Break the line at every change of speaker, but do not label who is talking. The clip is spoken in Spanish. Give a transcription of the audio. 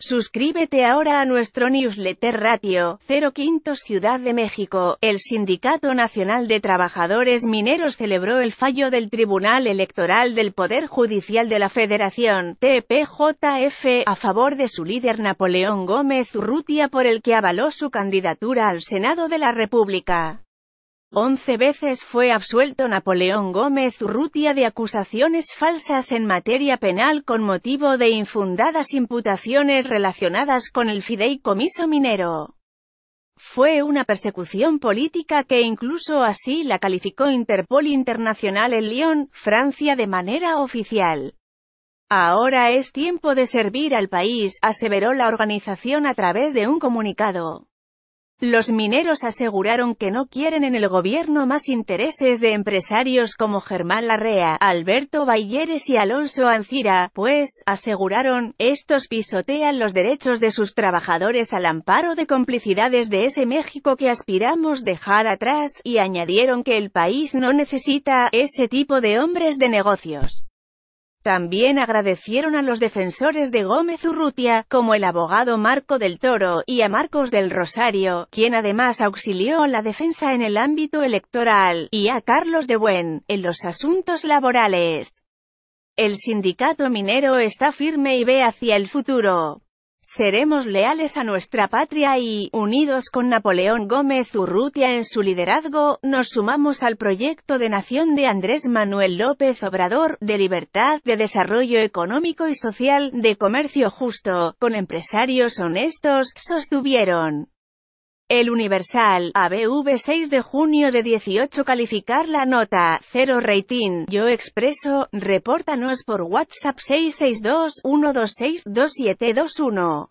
Suscríbete ahora a nuestro newsletter Ratio, 05 Ciudad de México. El Sindicato Nacional de Trabajadores Mineros celebró el fallo del Tribunal Electoral del Poder Judicial de la Federación, TPJF, a favor de su líder Napoleón Gómez Urrutia por el que avaló su candidatura al Senado de la República. Once veces fue absuelto Napoleón Gómez rutia de acusaciones falsas en materia penal con motivo de infundadas imputaciones relacionadas con el fideicomiso minero. Fue una persecución política que incluso así la calificó Interpol Internacional en Lyon, Francia de manera oficial. Ahora es tiempo de servir al país, aseveró la organización a través de un comunicado. Los mineros aseguraron que no quieren en el gobierno más intereses de empresarios como Germán Larrea, Alberto Balleres y Alonso Ancira, pues, aseguraron, estos pisotean los derechos de sus trabajadores al amparo de complicidades de ese México que aspiramos dejar atrás, y añadieron que el país no necesita ese tipo de hombres de negocios. También agradecieron a los defensores de Gómez Urrutia, como el abogado Marco del Toro, y a Marcos del Rosario, quien además auxilió la defensa en el ámbito electoral, y a Carlos de Buen, en los asuntos laborales. El sindicato minero está firme y ve hacia el futuro. Seremos leales a nuestra patria y, unidos con Napoleón Gómez Urrutia en su liderazgo, nos sumamos al proyecto de nación de Andrés Manuel López Obrador, de libertad, de desarrollo económico y social, de comercio justo, con empresarios honestos, sostuvieron. El Universal, ABV 6 de junio de 18 calificar la nota, 0 rating, Yo Expreso, repórtanos por WhatsApp 662 126 2721